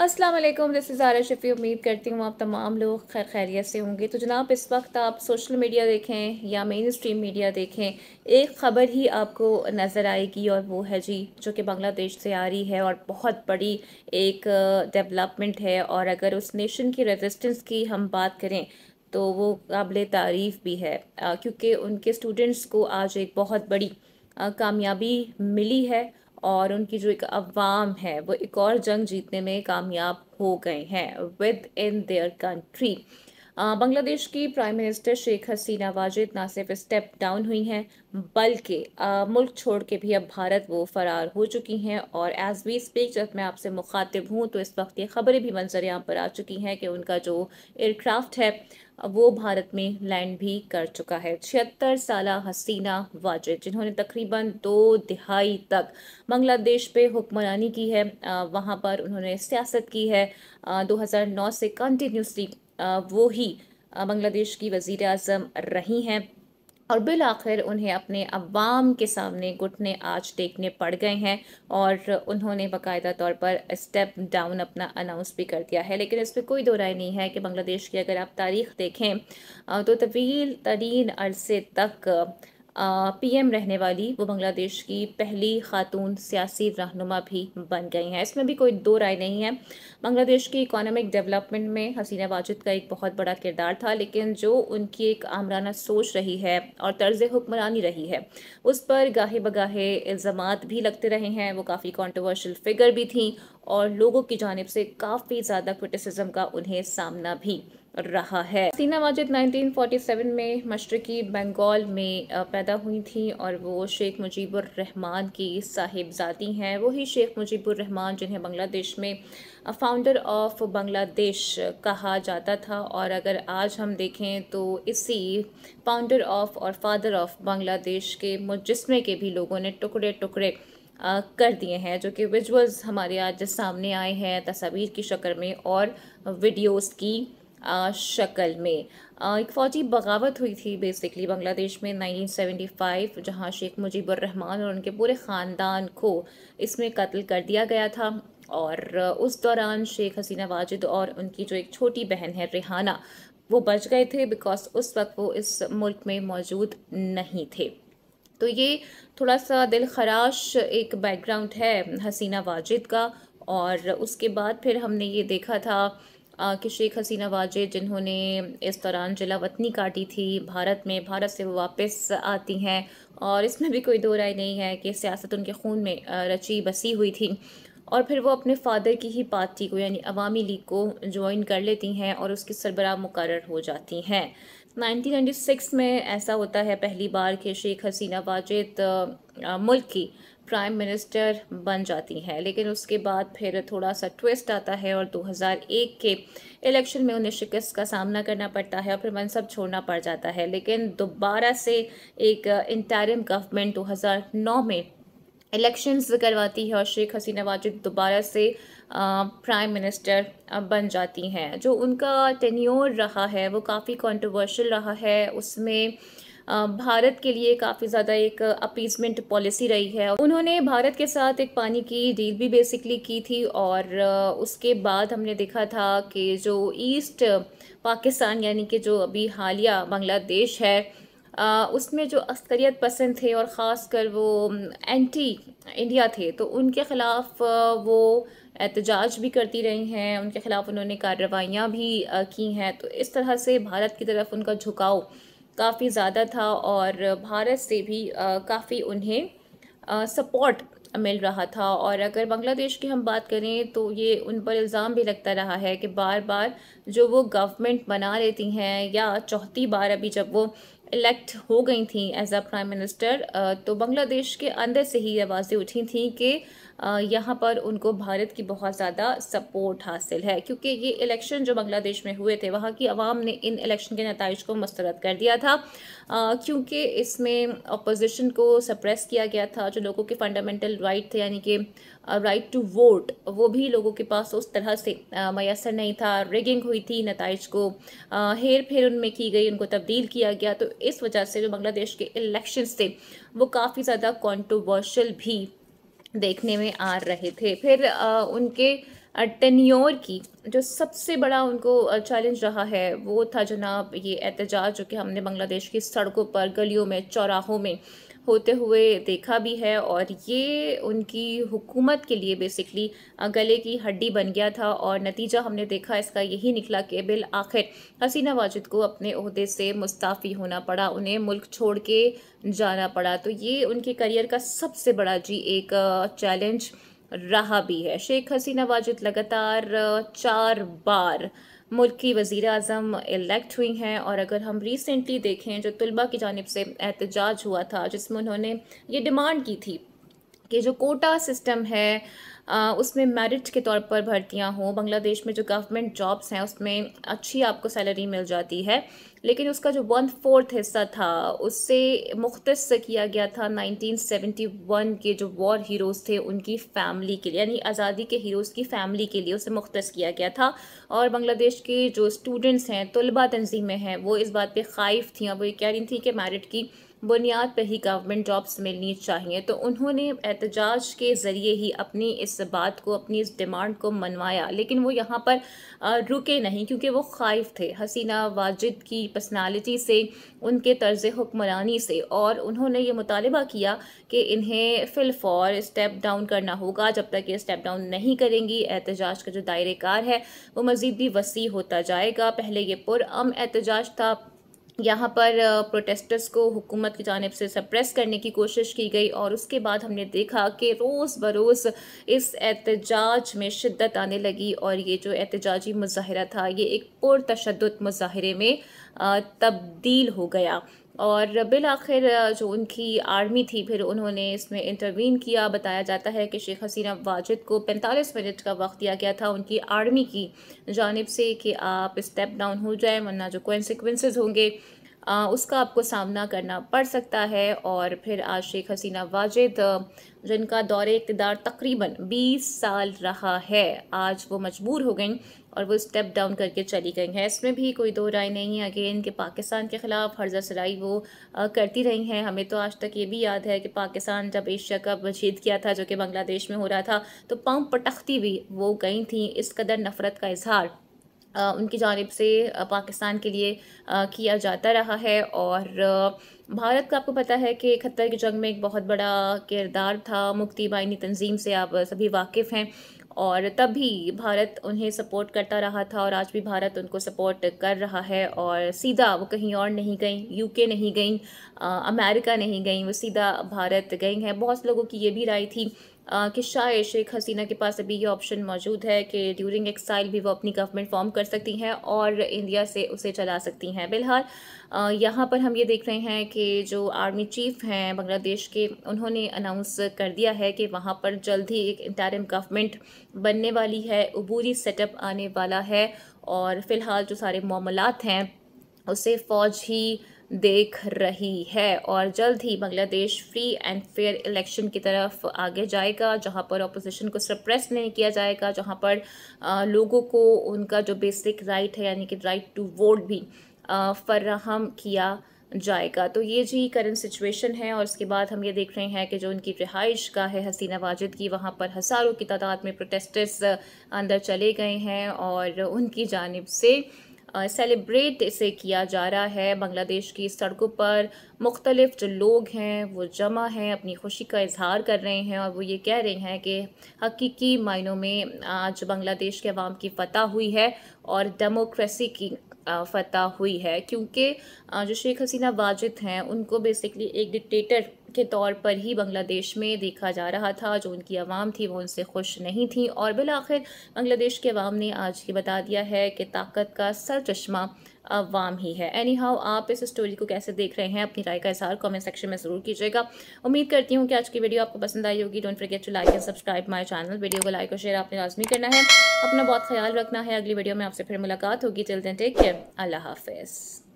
अस्सलाम वालेकुम this is आरा शफ़ी उम्मीद करती हूँ आप तमाम लोग खैर खैरियत से होंगे तो जनाब इस वक्त आप सोशल मीडिया देखें या मेन स्ट्रीम मीडिया देखें एक ख़बर ही आपको नज़र आएगी और वो है जी जो कि बांग्लादेश से आ रही है और बहुत बड़ी एक डेवलपमेंट है और अगर उस नेशन की रेजिस्टेंस की हम बात करें तो वो काबिल तारीफ़ भी है क्योंकि उनके स्टूडेंट्स को आज एक बहुत बड़ी कामयाबी मिली है और उनकी जो एक अवाम है वो एक और जंग जीतने में कामयाब हो गए हैं within their country Bangladesh की प्राइम मिनिस्टर शेख हसीना वाजिद ना सिर्फ स्टेप डाउन हुई हैं बल्कि मुल्क छोड़ के भी अब भारत वो फरार हो चुकी हैं और एज़ वी स्पीक जब मैं आपसे मुखातिब हूँ तो इस वक्त ये ख़बरें भी मंजर यहाँ पर आ चुकी हैं कि उनका जो एयरक्राफ्ट है वो भारत में लैंड भी कर चुका है छिहत्तर साल हसीना वाजिद जिन्होंने तकरीबन दो दिहाई तक बांग्लादेश पे हुक्मरानी की है वहाँ पर उन्होंने सियासत की है 2009 से कंटिन्यूसली वो ही बांग्लादेश की वज़ी अजम रही हैं और बिल आखिर उन्हें अपने अवाम के सामने घुटने आज टेकने पड़ गए हैं और उन्होंने बाकायदा तौर पर स्टेप डाउन अपना अनाउंस भी कर दिया है लेकिन इस पर कोई दो राय नहीं है कि बांग्लादेश की अगर आप तारीख देखें तो तवील तरीन अरसे तक पीएम रहने वाली वो बांग्लादेश की पहली खातून सियासी रहनुमा भी बन गई हैं इसमें भी कोई दो राय नहीं है बांग्लादेश की इकोनॉमिक डेवलपमेंट में हसीना वाजिद का एक बहुत बड़ा किरदार था लेकिन जो उनकी एक आमराना सोच रही है और तर्ज हुक्मरानी रही है उस पर गाहे बगाहे इल्ज़ाम भी लगते रहे हैं वो काफ़ी कॉन्ट्रोवर्शल फिगर भी थी और लोगों की जानब से काफ़ी ज़्यादा क्रिटिसिज्म का उन्हें सामना भी रहा है सीना माजिद 1947 में मशरकी बंगाल में पैदा हुई थी और वो शेख मुजीबुर रहमान की साहिबजादी हैं वही शेख मुजीबुर रहमान जिन्हें बांग्लादेश में फाउंडर ऑफ बांग्लादेश कहा जाता था और अगर आज हम देखें तो इसी फाउंडर ऑफ और फादर ऑफ बांग्लादेश के मुजस्मे के भी लोगों ने टुकड़े टुकड़े कर दिए हैं जो कि विजुअल्स हमारे आज सामने आए हैं तस्वीर की शक्ल में और वीडियोस की शक्ल में एक फ़ौजी बगावत हुई थी बेसिकली बांग्लादेश में 1975 जहां शेख मुजीबुर रहमान और उनके पूरे ख़ानदान को इसमें कत्ल कर दिया गया था और उस दौरान शेख हसीना वाजिद और उनकी जो एक छोटी बहन है रेहाना वो बच गए थे बिकॉज उस वक्त वो इस मुल्क में मौजूद नहीं थे तो ये थोड़ा सा दिल खराश एक बैकग्राउंड है हसीना वाजिद का और उसके बाद फिर हमने ये देखा था कि शेख हसीना वाजिद जिन्होंने इस दौरान जिला वतनी काटी थी भारत में भारत से वो वापस आती हैं और इसमें भी कोई दो राय नहीं है कि सियासत उनके खून में रची बसी हुई थी और फिर वो अपने फादर की ही पार्टी को यानी अवामी लीग को ज्वाइन कर लेती हैं और उसकी सरबराह मुकर हो जाती हैं 1996 में ऐसा होता है पहली बार कि शेख हसीना वाजिद मुल्क की प्राइम मिनिस्टर बन जाती हैं लेकिन उसके बाद फिर थोड़ा सा ट्विस्ट आता है और 2001 के इलेक्शन में उन्हें शिकस्त का सामना करना पड़ता है और फिर मनसब छोड़ना पड़ जाता है लेकिन दोबारा से एक इंटरिम गवर्नमेंट 2009 में इलेक्शंस करवाती है और शेख हसीना वाजिद दोबारा से प्राइम मिनिस्टर बन जाती हैं जो उनका टेन्योर रहा है वो काफ़ी कंट्रोवर्शियल रहा है उसमें भारत के लिए काफ़ी ज़्यादा एक अपीजमेंट पॉलिसी रही है उन्होंने भारत के साथ एक पानी की डील भी बेसिकली की थी और उसके बाद हमने देखा था कि जो ईस्ट पाकिस्तान यानी कि जो अभी हालिया बांग्लादेश है उसमें जो अक्सरियत पसंद थे और ख़ास कर वो एंटी इंडिया थे तो उनके ख़िलाफ़ वो एहतजाज भी करती रही हैं उनके ख़िलाफ़ उन्होंने कार्रवाइयाँ भी की हैं तो इस तरह से भारत की तरफ उनका झुकाव काफ़ी ज़्यादा था और भारत से भी काफ़ी उन्हें सपोर्ट मिल रहा था और अगर बांग्लादेश की हम बात करें तो ये उन पर इल्ज़ाम भी लगता रहा है कि बार बार जो वो गवर्नमेंट बना लेती हैं या चौथी बार अभी जब वो इलेक्ट हो गई थी एज अ प्राइम मिनिस्टर तो बांग्लादेश के अंदर से ही आवाज़ें उठी थी कि यहाँ पर उनको भारत की बहुत ज़्यादा सपोर्ट हासिल है क्योंकि ये इलेक्शन जो बांग्लादेश में हुए थे वहाँ की आवाम ने इन इलेक्शन के नतज को मस्तरद कर दिया था क्योंकि इसमें अपोजिशन को सप्रेस किया गया था जो लोगों के फंडामेंटल राइट थे यानी कि राइट टू वोट वो भी लोगों के पास उस तरह से मैसर नहीं था रेगिंग हुई थी नतज को हेर फेर उनमें की गई उनको तब्दील किया गया तो इस वजह से जो बांग्लादेश के इलेक्शंस थे वो काफ़ी ज़्यादा कॉन्ट्रोवर्शल भी देखने में आ रहे थे फिर आ, उनके टेन्योर की जो सबसे बड़ा उनको चैलेंज रहा है वो था जनाब ये एहतजाज जो कि हमने बांग्लादेश की सड़कों पर गलियों में चौराहों में होते हुए देखा भी है और ये उनकी हुकूमत के लिए बेसिकली गले की हड्डी बन गया था और नतीजा हमने देखा इसका यही निकला कि बिल आखिर हसीना वाजिद को अपने अहदे से मुस्ताफ़ी होना पड़ा उन्हें मुल्क छोड़ के जाना पड़ा तो ये उनके करियर का सबसे बड़ा जी एक चैलेंज रहा भी है शेख हसीना वाजिद लगातार चार बार मुल्क की वज़ी अजम इलेक्ट हुई हैं और अगर हम रिसेंटली देखें जो तलबा की जानब से एहतजाज हुआ था जिसमें उन्होंने ये डिमांड की थी कि जो कोटा सिस्टम है उसमें मेरिट के तौर पर भर्तियाँ हों बांग्लादेश में जो गवर्नमेंट जॉब्स हैं उसमें अच्छी आपको सैलरी मिल जाती है लेकिन उसका जो वन फोर्थ हिस्सा था उससे मुख्त किया गया था 1971 के जो वॉर हीरोज़ थे उनकी फ़ैमिली के लिए यानी आज़ादी के हीरोज़ की फ़ैमिली के लिए उसे मुख्त किया गया था और बांग्लादेश के जो स्टूडेंट्स हैं तलबा तंजीमें हैं वो इस बात पर खाइफ थी और वो ये कह रही थी कि मेरिट की बुनियाद पर ही गवर्नमेंट जॉब्स मिलनी चाहिए तो उन्होंने एहतजाज के ज़रिए ही अपनी इस बात को अपनी इस डिमांड को मनवाया लेकिन वो यहाँ पर रुके नहीं क्योंकि वो खाइफ थे हसीना वाजिद की पर्सनालिटी से उनके तर्ज हुक्मरानी से और उन्होंने ये मुतालबा किया कि इन्हें फिलफौर स्टेप डाउन करना होगा जब तक ये स्टेप डाउन नहीं करेंगी एहतजाज का जो दायरेकार है वो मज़ीद भी वसी होता जाएगा पहले ये पुरम एहतजाज था यहाँ पर प्रोटेस्टर्स को हुकूमत की जानब से सप्रेस करने की कोशिश की गई और उसके बाद हमने देखा कि रोज़ बरोज़ इस एहतजाज में शिद्दत आने लगी और ये जो एहतजाजी मुजाहरा था ये एक पुरतशद मुजाहरे में तब्दील हो गया और बिल आखिर जो उनकी आर्मी थी फिर उन्होंने इसमें इंटरवीन किया बताया जाता है कि शेख हसीना वाजिद को 45 मिनट का वक्त दिया गया था उनकी आर्मी की जानब से कि आप स्टेप डाउन हो जाए वरना जो कॉन्सिक्वेंसेज होंगे उसका आपको सामना करना पड़ सकता है और फिर आज शेख हसीना वाजिद जिनका दौर इकतदार तकरीबन 20 साल रहा है आज वो मजबूर हो गई और वो स्टेप डाउन करके चली गई हैं इसमें भी कोई दो राय नहीं है अगेन कि पाकिस्तान के ख़िलाफ़ हर्जा सराई वो आ, करती रही हैं हमें तो आज तक ये भी याद है कि पाकिस्तान जब एशिया कप जीत किया था जो कि बांग्लादेश में हो रहा था तो पंप पटखती भी वो गई थी इस कदर नफ़रत का इजहार उनकी जानब से पाकिस्तान के लिए किया जाता रहा है और भारत का आपको पता है कि इकहत्तर की जंग में एक बहुत बड़ा किरदार था मुक्ति बाइनी तंजीम से आप सभी वाकिफ़ हैं और तब भी भारत उन्हें सपोर्ट करता रहा था और आज भी भारत उनको सपोर्ट कर रहा है और सीधा वो कहीं और नहीं गई यूके नहीं गई अमेरिका नहीं गई वो सीधा भारत गई हैं बहुत से लोगों की ये भी राय थी कि शायद शेख हसीना के पास अभी ये ऑप्शन मौजूद है कि ड्यूरिंग एक्साइल भी वो अपनी गवर्नमेंट फॉर्म कर सकती हैं और इंडिया से उसे चला सकती हैं बिलहाल यहाँ पर हम ये देख रहे हैं कि जो आर्मी चीफ हैं बांग्लादेश के उन्होंने अनाउंस कर दिया है कि वहाँ पर जल्द ही एक इंटरम गवर्नमेंट बनने वाली है अबूरी सेटअप आने वाला है और फ़िलहाल जो सारे मामलात हैं उसे फ़ौज ही देख रही है और जल्द ही Bangladesh free and fair election की तरफ आगे जाएगा जहां पर अपोजिशन को सप्रेस नहीं किया जाएगा जहां पर लोगों को उनका जो बेसिक राइट है यानी कि राइट टू वोट भी फराहम किया जाएगा तो ये जी करंट सिचुएशन है और उसके बाद हम ये देख रहे हैं कि जो उनकी रिहाइश का है हसीना वाजिद की वहाँ पर हज़ारों की तादाद में प्रोटेस्टर्स अंदर चले गए हैं और उनकी जानब से सेलिब्रेट इसे किया जा रहा है बांग्लादेश की सड़कों पर मुख्तलिफ जो लोग हैं वो जमा हैं अपनी खुशी का इजहार कर रहे हैं और वो ये कह रहे हैं कि हकीकी मायनों में आज बांग्लादेश के अवाम की फतह हुई है और डेमोक्रेसी की फतह हुई है क्योंकि जो शेख हसीना वाजिद हैं उनको बेसिकली एक डिक्टेटर के तौर पर ही बांग्लादेश में देखा जा रहा था जो उनकी आवाम थी वो उनसे खुश नहीं थी और बिल आखिर बांग्लादेश के अवाम ने आज ये बता दिया है कि ताकत का सर चश्मा अवाम ही है एनी हाउ आप इस स्टोरी को कैसे देख रहे हैं अपनी राय का इजहार कमेंट सेक्शन में ज़रूर कीजिएगा उम्मीद करती हूँ कि आज की वीडियो आपको पसंद आई होगी don't forget to like and subscribe my channel video को लाइक और शेयर आपने लाजमी करना है अपना बहुत ख्याल रखना है अगली वीडियो में आपसे फिर मुलाकात होगी चलते हैं टेक केयर अल्लाह हाफिज़